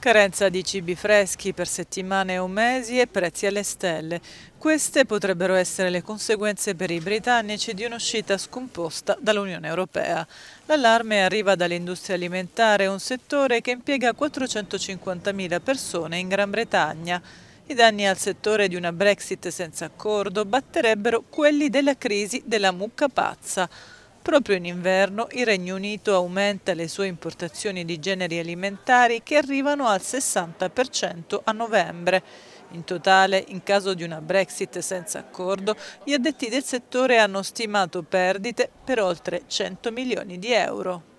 Carenza di cibi freschi per settimane o mesi e prezzi alle stelle. Queste potrebbero essere le conseguenze per i britannici di un'uscita scomposta dall'Unione Europea. L'allarme arriva dall'industria alimentare, un settore che impiega 450.000 persone in Gran Bretagna. I danni al settore di una Brexit senza accordo batterebbero quelli della crisi della mucca pazza. Proprio in inverno il Regno Unito aumenta le sue importazioni di generi alimentari che arrivano al 60% a novembre. In totale, in caso di una Brexit senza accordo, gli addetti del settore hanno stimato perdite per oltre 100 milioni di euro.